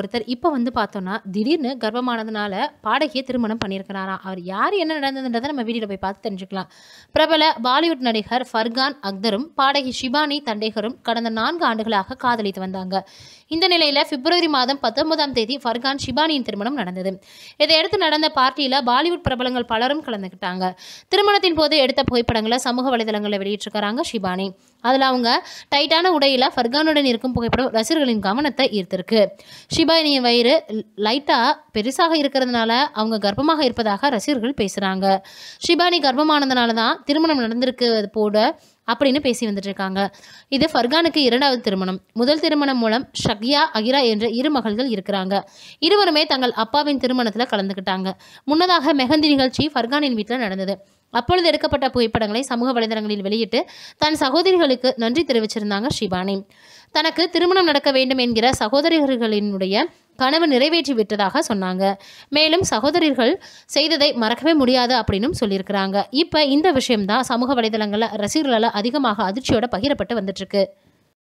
ஒருத்தர் இப்போ வந்து பார்த்தோன்னா திடீர்னு கர்ப்பமானதுனால பாடகியை திருமணம் பண்ணியிருக்கிறாராம் அவர் யார் என்ன நடந்ததுன்றதை நம்ம வீடியோவில் போய் பார்த்து தெரிஞ்சுக்கலாம் பிரபல பாலிவுட் நடிகர் ஃபர்கான் அக்தரும் பாடகி ஷிபானி தண்டேகரும் கடந்த நான்கு ஆண்டுகளாக காதலித்து வந்தாங்க இந்த நிலையில் பிப்ரவரி மாதம் பத்தொன்பதாம் தேதி ஃபர்கான் ஷிபானியின் திருமணம் நடந்தது இதையடுத்து நடந்த பார்ட்டியில் பாலிவுட் பிரபலங்கள் பலரும் கலந்துக்கிட்டாங்க திருமணத்தின் போது எடுத்த புகைப்படங்களை சமூக வலைதளங்களில் வெளியிட்டிருக்கிறாங்க ஷிபானி அதில் அவங்க டைட்டான உடையில் ஃபர்கானுடன் இருக்கும் புகைப்படம் ரசிகர்களின் கவனத்தை ஈர்த்திருக்கு ரிஷிபாயினியின் வயிறு லைட்டாக பெருசாக இருக்கிறதுனால அவங்க கர்ப்பமாக இருப்பதாக ரசிகர்கள் பேசுகிறாங்க ஷிபானி கர்ப்பமானதுனால தான் திருமணம் நடந்திருக்கு போட அப்படின்னு பேசி வந்துட்டு இருக்காங்க இது ஃபர்கானுக்கு இரண்டாவது திருமணம் முதல் திருமணம் மூலம் ஷக்யா அகிரா என்ற இரு மகள்கள் இருக்கிறாங்க இருவருமே தங்கள் அப்பாவின் திருமணத்தில் கலந்துக்கிட்டாங்க முன்னதாக மெஹந்தி நிகழ்ச்சி ஃபர்கானின் வீட்டில் நடந்தது அப்பொழுது எடுக்கப்பட்ட புகைப்படங்களை சமூக வலைதளங்களில் வெளியிட்டு தன் சகோதரிகளுக்கு நன்றி தெரிவிச்சிருந்தாங்க ஷிபானி தனக்கு திருமணம் நடக்க வேண்டும் என்கிற சகோதரிகளினுடைய கனவு நிறைவேற்றி விட்டதாக சொன்னாங்க மேலும் சகோதரிகள் செய்ததை மறக்கவே முடியாது அப்படின்னு சொல்லியிருக்கிறாங்க இப்போ இந்த விஷயம்தான் சமூக வலைதளங்களில் ரசிகர்களால் அதிகமாக அதிர்ச்சியோட பகிரப்பட்டு வந்துட்டுருக்கு